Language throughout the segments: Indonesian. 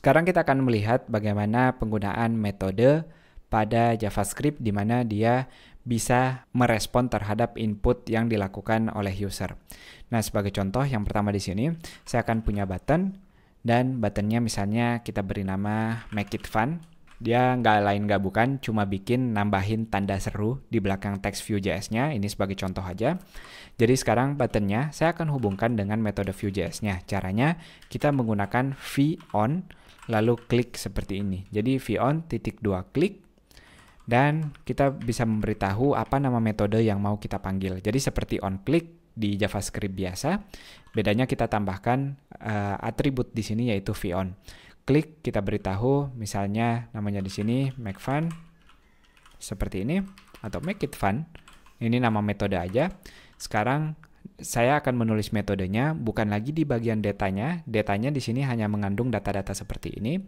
Sekarang kita akan melihat bagaimana penggunaan metode pada JavaScript di mana dia bisa merespon terhadap input yang dilakukan oleh user. Nah, sebagai contoh yang pertama di sini, saya akan punya button dan buttonnya misalnya kita beri nama make it fun dia nggak lain nggak bukan cuma bikin nambahin tanda seru di belakang text Vue.js-nya. Ini sebagai contoh aja. Jadi sekarang buttonnya saya akan hubungkan dengan metode Vue.js-nya. Caranya kita menggunakan v on lalu klik seperti ini. Jadi v on titik dua klik dan kita bisa memberitahu apa nama metode yang mau kita panggil. Jadi seperti on click di JavaScript biasa. Bedanya kita tambahkan uh, atribut di sini yaitu v on klik kita beritahu misalnya namanya di sini make fun seperti ini atau make it fun. Ini nama metode aja. Sekarang saya akan menulis metodenya bukan lagi di bagian datanya. Datanya di sini hanya mengandung data-data seperti ini.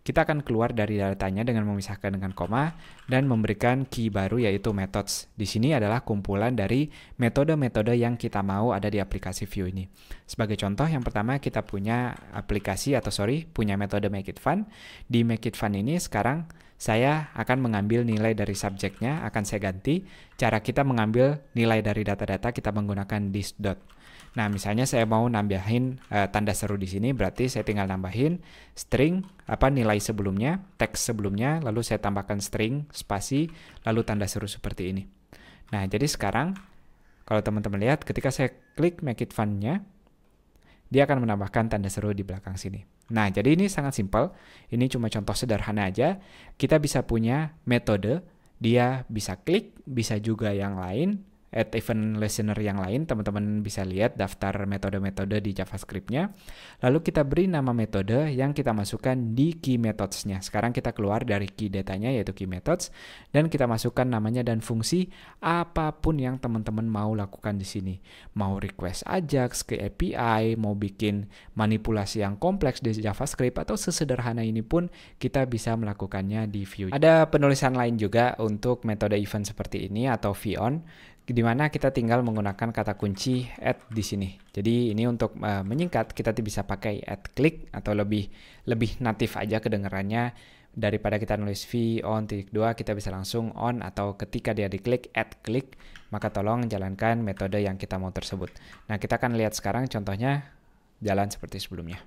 Kita akan keluar dari datanya dengan memisahkan dengan koma dan memberikan key baru yaitu methods. Di sini adalah kumpulan dari metode-metode yang kita mau ada di aplikasi view ini. Sebagai contoh, yang pertama kita punya aplikasi atau sorry, punya metode Make It Fun. Di Make It Fun ini sekarang saya akan mengambil nilai dari subjeknya, akan saya ganti. Cara kita mengambil nilai dari data-data kita menggunakan this dot. Nah, misalnya saya mau nambahin uh, tanda seru di sini, berarti saya tinggal nambahin string apa nilai sebelumnya, teks sebelumnya, lalu saya tambahkan string spasi, lalu tanda seru seperti ini. Nah, jadi sekarang kalau teman-teman lihat ketika saya klik make it fun-nya, dia akan menambahkan tanda seru di belakang sini. Nah, jadi ini sangat simpel. Ini cuma contoh sederhana aja. Kita bisa punya metode, dia bisa klik, bisa juga yang lain, at event listener yang lain, teman-teman bisa lihat daftar metode-metode di JavaScriptnya. Lalu kita beri nama metode yang kita masukkan di key methodsnya. Sekarang kita keluar dari key datanya yaitu key methods dan kita masukkan namanya dan fungsi apapun yang teman-teman mau lakukan di sini. Mau request Ajax ke API, mau bikin manipulasi yang kompleks di JavaScript atau sesederhana ini pun kita bisa melakukannya di view. Ada penulisan lain juga untuk metode event seperti ini atau vion di mana kita tinggal menggunakan kata kunci add di sini. Jadi ini untuk uh, menyingkat kita bisa pakai add click atau lebih lebih natif aja kedengarannya daripada kita nulis v on titik dua kita bisa langsung on atau ketika dia diklik add click maka tolong jalankan metode yang kita mau tersebut. Nah kita akan lihat sekarang contohnya jalan seperti sebelumnya.